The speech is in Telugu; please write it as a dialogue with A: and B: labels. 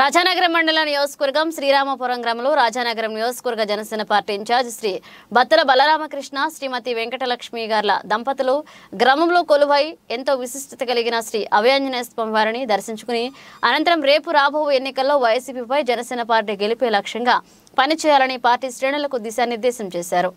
A: రాజానగరం మండల నియోజకవర్గం శ్రీరామపురం గ్రామంలో రాజానగరం నియోజకవర్గ జనసేన పార్టీ ఇన్ఛార్జ్ శ్రీ బత్తల బలరామకృష్ణ శ్రీమతి వెంకటలక్ష్మి గార్ల దంపతులు గ్రామంలో కొలువై ఎంతో విశిష్టత కలిగిన శ్రీ అభయాంజనేయ స్వామి వారిని దర్శించుకుని అనంతరం రేపు రాబో
B: ఎన్నికల్లో వైసీపీపై జనసేన పార్టీ గెలిపే లక్ష్యంగా పనిచేయాలని పార్టీ శ్రేణులకు దిశానిర్దేశం
C: చేశారు